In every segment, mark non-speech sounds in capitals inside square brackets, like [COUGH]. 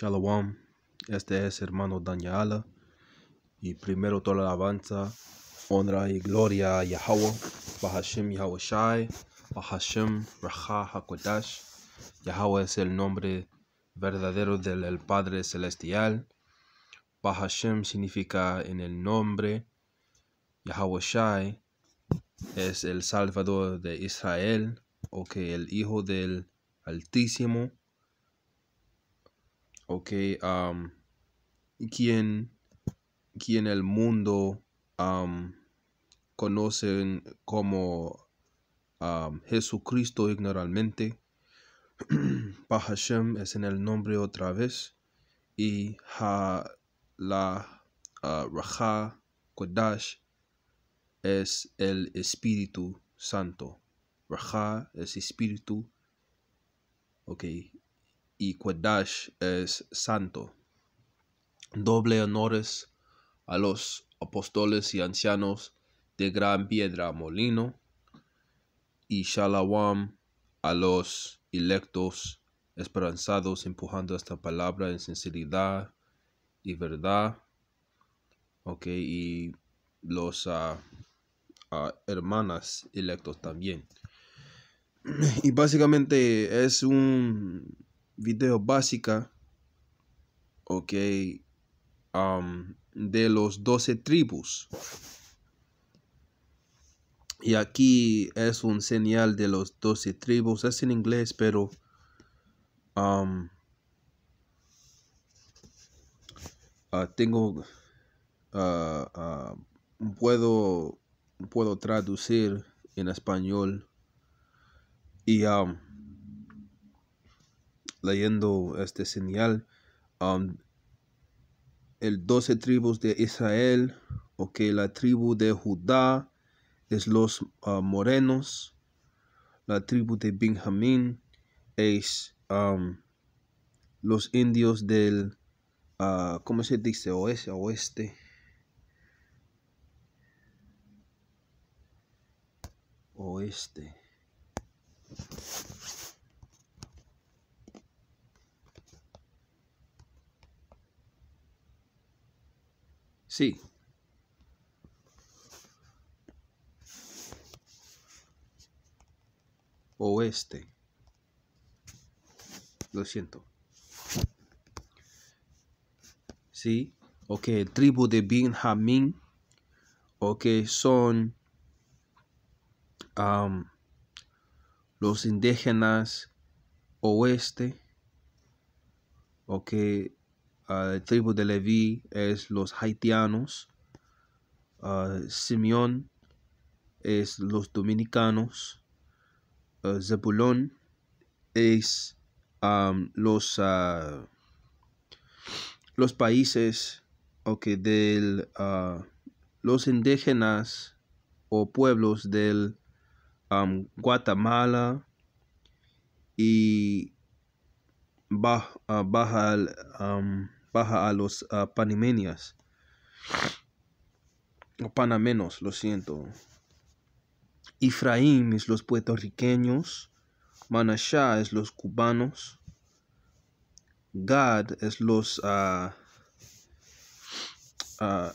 Shalom, este es hermano Daniel y primero toda la alabanza, honra y gloria a Yahweh, Bahashim Yahweh Shai, Bahashim HaKodash. es el nombre verdadero del Padre Celestial. Bahashem significa en el nombre. Yahweh es el Salvador de Israel, o que el Hijo del Altísimo ¿ok? Um, quien, quien el mundo conocen como Jesucristo ignoralmente. Pahashem [CLEARS THROAT] es en el nombre otra vez. Y la ah, Raja Kodash es el Espíritu Santo. Raja es Espíritu. Ok y Quedash es santo. Doble honores a los apóstoles y ancianos de gran piedra molino y Shalawam a los electos esperanzados empujando esta palabra en sinceridad y verdad. Ok, y los ah, ah, hermanas electos también. [CLEARS THROAT] Y básicamente es un video básica, ok, um, de los 12 tribus. Y aquí es un señal de los 12 tribus. Es en inglés, pero... Um, ah, tengo... Ah, ah, puedo, puedo traducir en español. Y... Um, leyendo este señal, um, el 12 tribus de Israel, o que la tribu de Judá es los ah, morenos, la tribu de Benjamín es um, los indios del, ah, como se dice? Oeste, oeste. Oeste. Sí. Oeste. Lo siento. Sí. Ok, tribu de Benjamín. Ok, son los indígenas oeste. Ok, Ah, el tribu de Leví es los haitianos, ah, Simeón es los dominicanos, ah, Zebulón es los, los países que del, los indígenas o pueblos del Guatemala y Baja a los uh, O panamenos, lo siento. Ifraim es los puertorriqueños. Manasha es los cubanos. Gad es los ah, ah,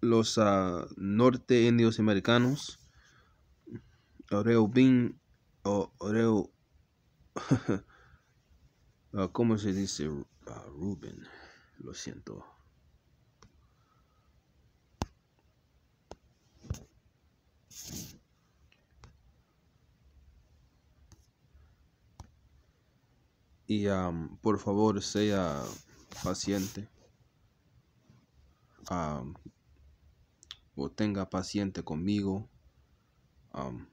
los ah, norte indios americanos o Reu [LAUGHS] Ah, como se dice ah, Rubén? Lo siento. Y por favor sea paciente. o tenga paciente conmigo. Um,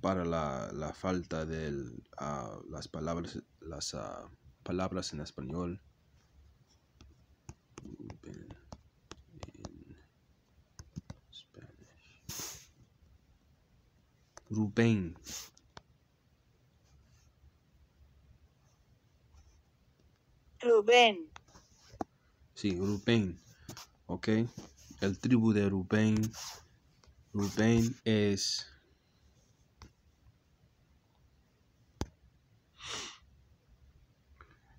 para la, falta de ah, las palabras las ah, palabras en español Ruben Ruben Rubén sí Rubén ok el tribu de Rubén Rubén es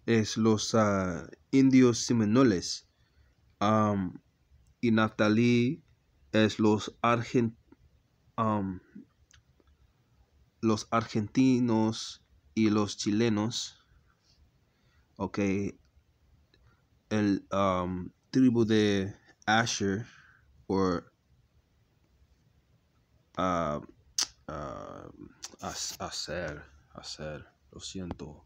es los ah, indios simenoles y natalí es los, los argentinos y los chilenos. Ok, el tribu de Asher o hacer, ah, ah, hacer, lo siento.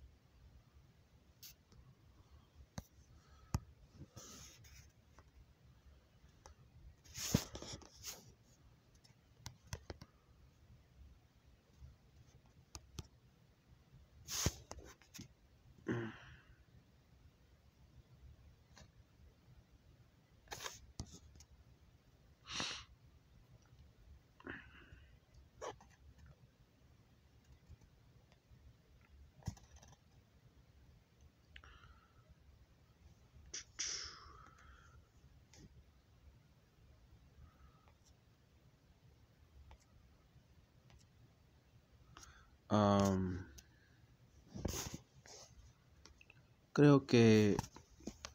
creo que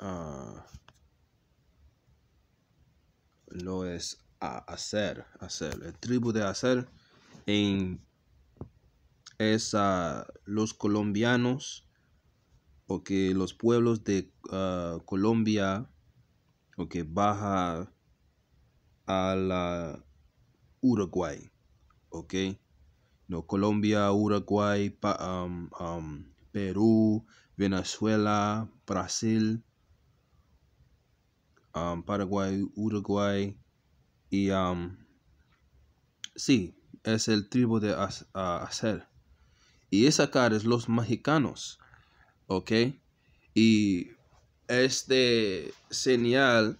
uh, lo es a hacer, hacer. El tribu de hacer en es los colombianos o que los pueblos de ah, Colombia o que baja a la Uruguay, ¿ok? ¿no? Colombia, Uruguay, um, um, Perú, Venezuela, Brasil, um, Paraguay, Uruguay y sí, es el tribu de hacer. Y esa cara es los mexicanos, ¿ok? Y este señal,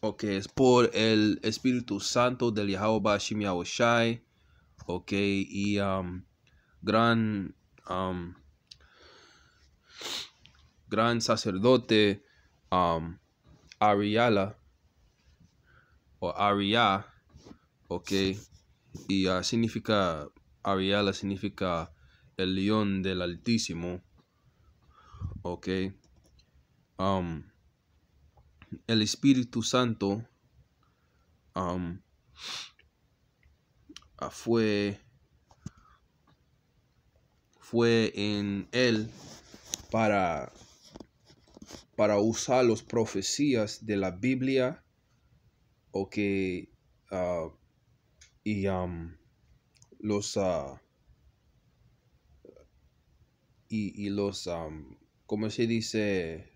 ok, es por el Espíritu Santo del Yahweh Shai ok, y um, gran, um, gran sacerdote um, Ariala, o Aria, ok, y ah, significa, Ariala significa el león del Altísimo, ok, um, el Espíritu Santo, Um, Ah, fue, fue en él para, para usar las profecías de la Biblia o okay, que ah, ah, y los y, los como se dice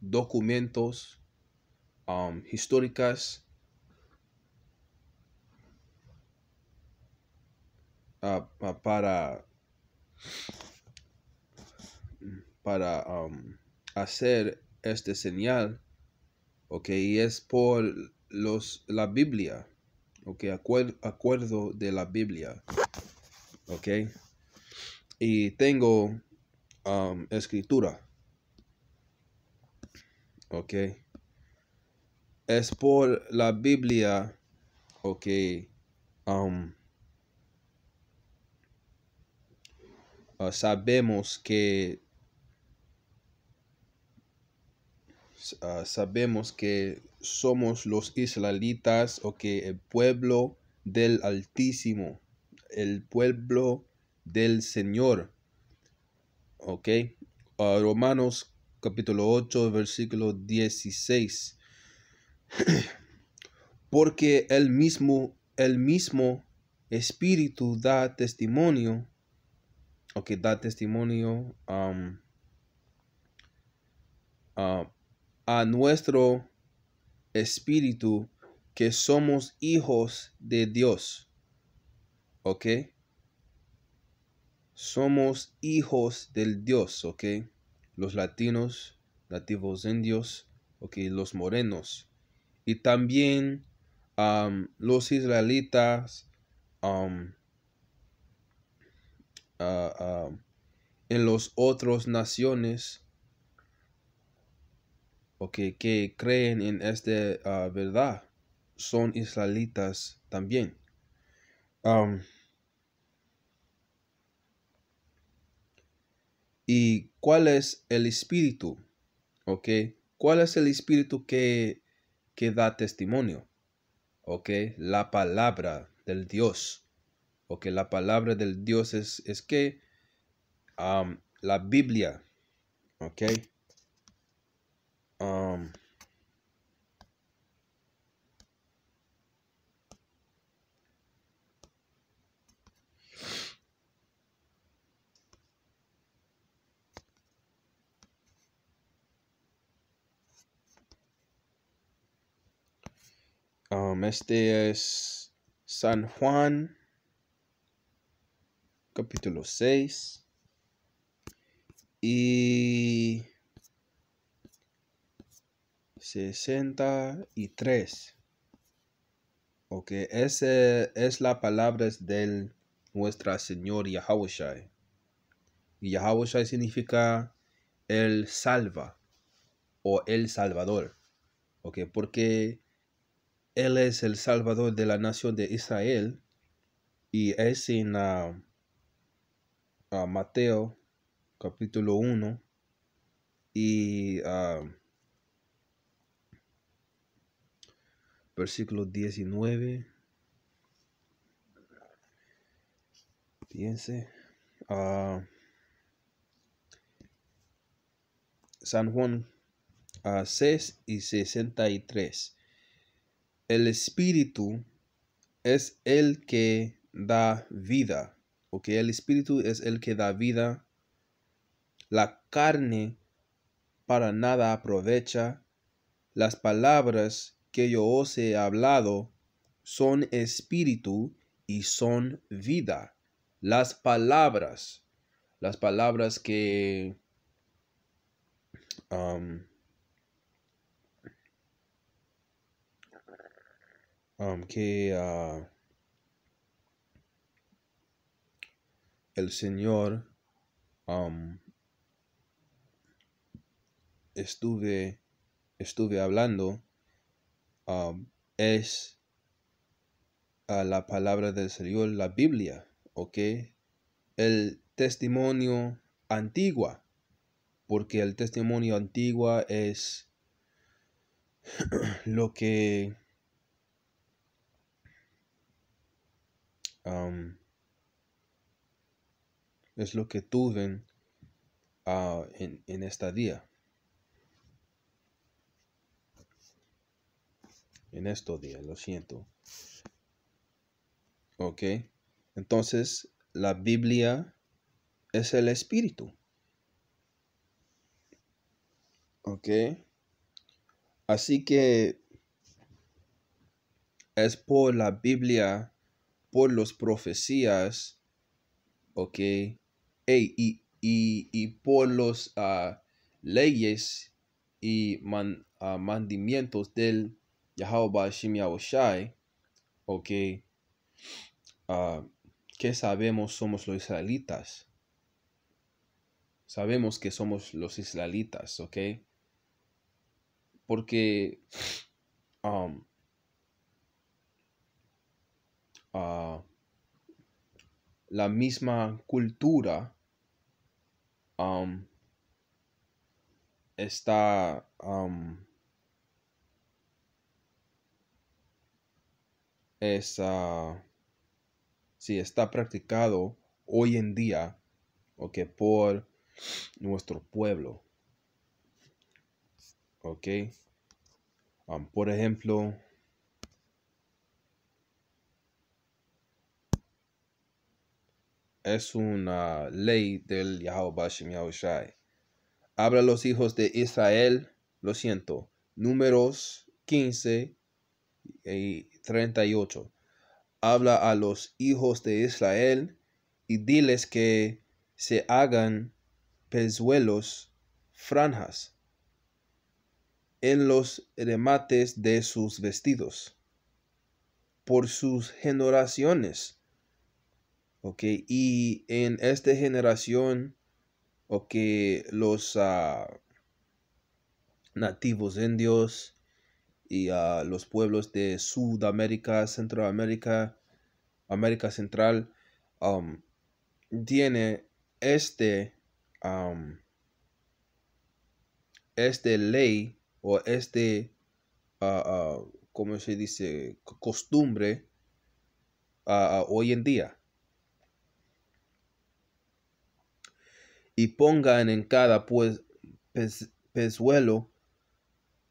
documentos históricas Ah, ah, para, para um, hacer este señal, ok, y es por los, la Biblia, okay acuerdo de la Biblia, ok, y tengo um, escritura, ok, es por la Biblia, ok, um, sabemos que sabemos que somos los israelitas o que el pueblo del Altísimo, el pueblo del Señor. Ok, Romanos capítulo 8, versículo 16. [CLEARS THROAT] Porque el mismo, el mismo Espíritu da testimonio o da testimonio a nuestro espíritu que somos hijos de Dios. ¿Ok? Somos hijos del Dios, ¿ok? Los latinos, nativos indios, ¿ok? Los morenos. Y también los israelitas, um, en los otros naciones que creen en esta ah, verdad son israelitas también. ¿Y cuál es el espíritu? ¿Ok? ¿Cuál es el espíritu que, que da testimonio? ¿Ok? La palabra del Dios. Porque la palabra del Dios es, que um, la Biblia, ¿ok? Um, um, este es San Juan capítulo 6. Y 63. Ok, esa es la palabra de nuestra Señor Yahawashi. Y significa el salva o el salvador. Ok, porque Él es el salvador de la nación de Israel y es en a Mateo capítulo 1 y uh, versículo 19. piense ah, San Juan 6 ah, y 63. El espíritu es el que da vida porque el espíritu es el que da vida. La carne para nada aprovecha. Las palabras que yo os he hablado son espíritu y son vida. Las palabras, las palabras que um, um, que uh, el Señor estuve, estuve hablando es a la palabra del Señor, la Biblia, ¿ok? El testimonio antigua, porque el testimonio antigua es [CLEARS THROAT] lo que es lo que tuve ah, en, en este día. En estos días, lo siento. Ok. Entonces, la Biblia es el Espíritu. Ok. Así que es por la Biblia, por las profecías, okay y, por los ah, leyes y man, ah, mandamientos del Yahweh Shai, ok, uh, ah, que sabemos somos los israelitas. Sabemos que somos los israelitas, ok, porque um, la misma cultura Um, está um, si ah, está practicado hoy en día que por nuestro pueblo okay um, por ejemplo es una ley del Yahweh Yahushai. Habla los hijos de Israel, lo siento, números 15 y 38. Habla a los hijos de Israel y diles que se hagan pezuelos, franjas en los remates de sus vestidos por sus generaciones y en esta generación, ¿ok? Los ah, nativos indios y ah, los pueblos de Sudamérica, Centroamérica, América Central, tiene este, este ley o este, uh, se dice? Costumbre hoy en día. y pongan en cada pues, pezuelo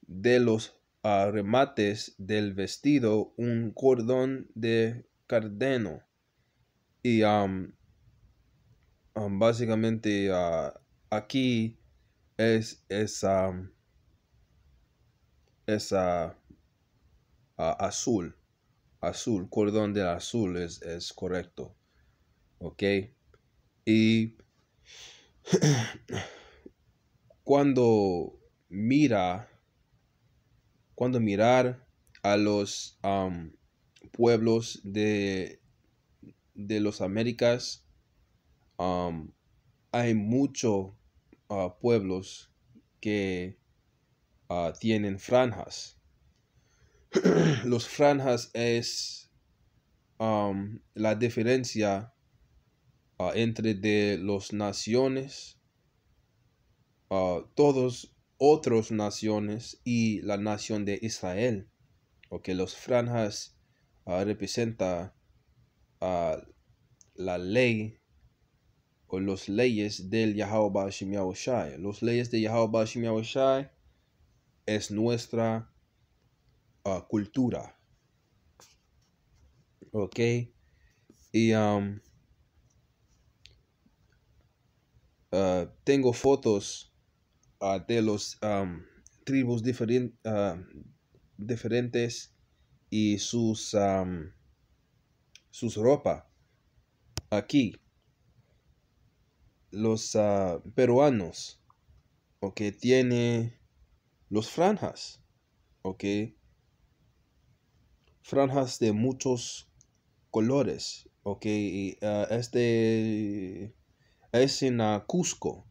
de los remates del vestido un cordón de cardeno. Y básicamente ah, aquí es esa, esa ah, azul, azul, cordón de azul es, es correcto. Ok. Y cuando mira, cuando mirar a los pueblos de, de los Américas, hay muchos ah, pueblos que ah, tienen franjas. [CLEARS THROAT] los franjas es la diferencia Ah, entre de los naciones, a ah, todos otros naciones y la nación de Israel, porque los franjas Representan. Ah, representa la ley o las leyes del Yahweh Los leyes de Yahweh es nuestra cultura. Ok. Y Ah, tengo fotos ah, de los tribus ah, diferentes y sus sus ropa aquí los peruanos ok tiene los franjas ok franjas de muchos colores, ok, este es en Cusco,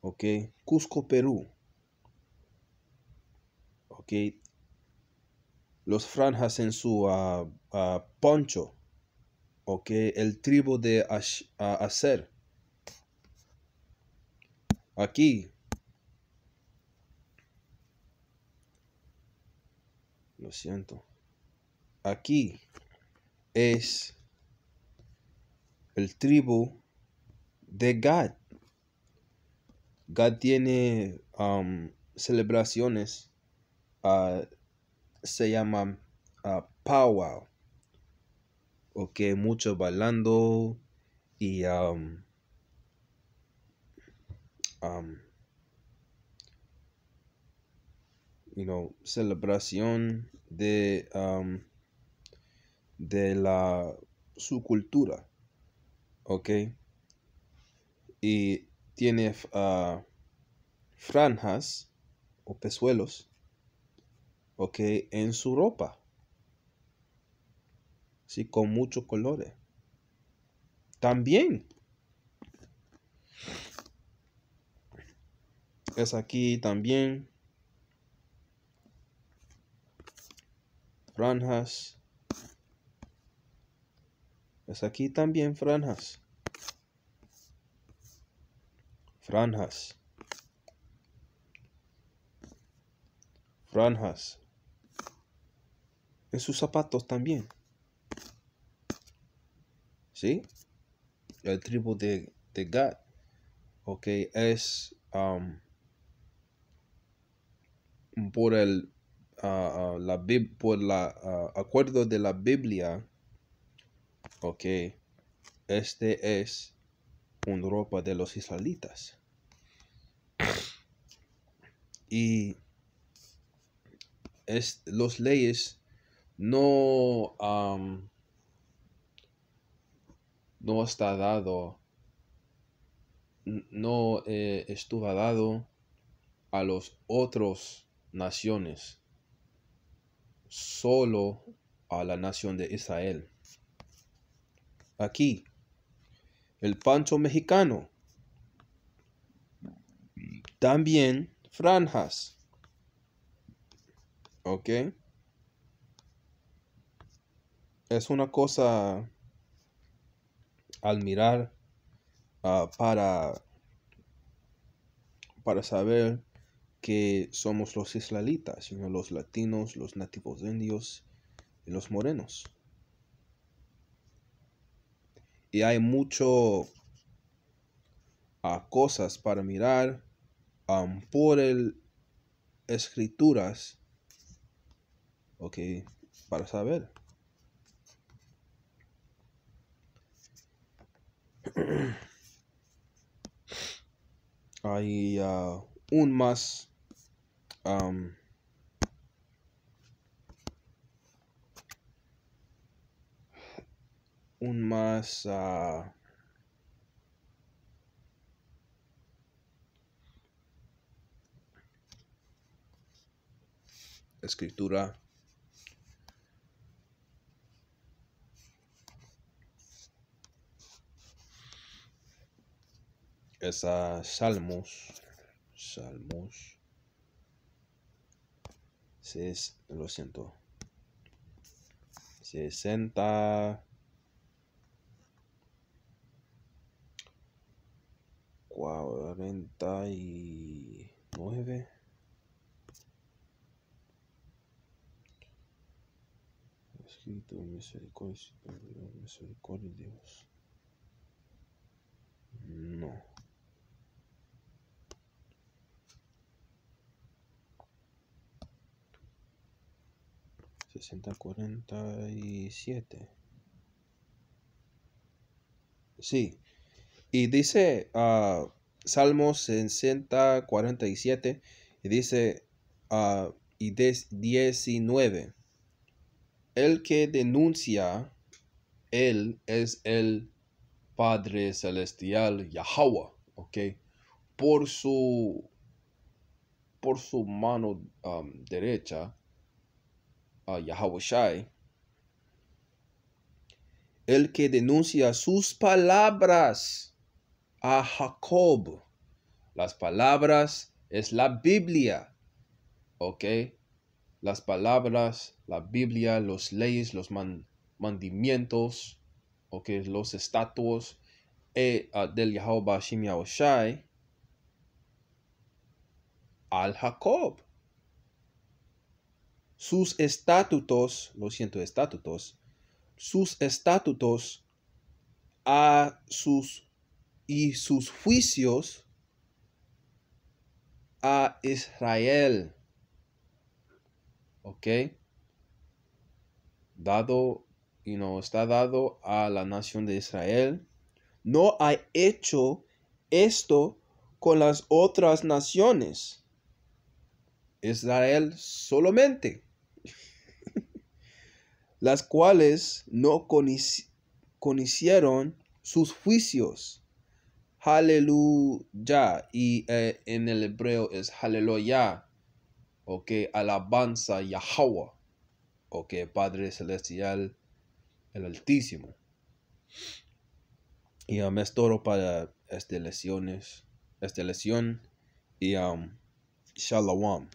ok, Cusco, Perú, ok, los franjas en su uh, poncho, okay, el tribo de hacer, ah, aquí, lo siento, aquí es el tribu de Gad. Gad tiene um, celebraciones, ah, se llama uh, powwow, ok, mucho bailando y um, um, you know, celebración de, um, de la, su cultura, okay y tiene ah, franjas o pezuelos, ¿ok? En su ropa, ¿sí? Con muchos colores. También. Es aquí también. Franjas. Es aquí también franjas franjas, franjas, en sus zapatos también. ¿Sí? El tribu de, de Gad, ok, es um, por el ah, ah, la, por la ah, acuerdo de la Biblia, ok, este es un ropa de los israelitas. Y es, los leyes no, no está dado, no eh, estuvo dado a los otros naciones, solo a la nación de Israel. Aquí el pancho mexicano. También franjas. ¿Ok? Es una cosa al mirar ah, para, para saber que somos los islalitas sino los latinos, los nativos indios y los morenos hay mucho a ah, cosas para mirar um, por el escrituras ok para saber [CLEARS THROAT] hay ah, un más um, un más uh, escritura es a Salmos Salmos 6 lo siento 60 49 escrito misericordia misericordia no sesenta cuarenta y siete sí y dice a Salmos 60, 47, y dice, a ah, y 19, el que denuncia, él es el Padre Celestial, Yahweh, ¿ok? Por su, por su mano derecha, a Shai, el que denuncia sus palabras a Jacob. Las palabras es la Biblia. ¿Ok? Las palabras, la Biblia, los leyes, los mandamientos, ¿ok? Los estatuos e, del Yahweh al Jacob. Sus estatutos, lo siento, estatutos, sus estatutos a sus y sus juicios a Israel. ¿Ok? Dado, y no está dado a la nación de Israel. No ha hecho esto con las otras naciones. Israel solamente, [LAUGHS] las cuales no conocieron sus juicios Aleluya. Y eh, en el hebreo es aleluya. okay, alabanza Yahweh. okay, Padre Celestial, el Altísimo. Y a Mestoro para estas lesiones, esta lesión. Y um, shalom.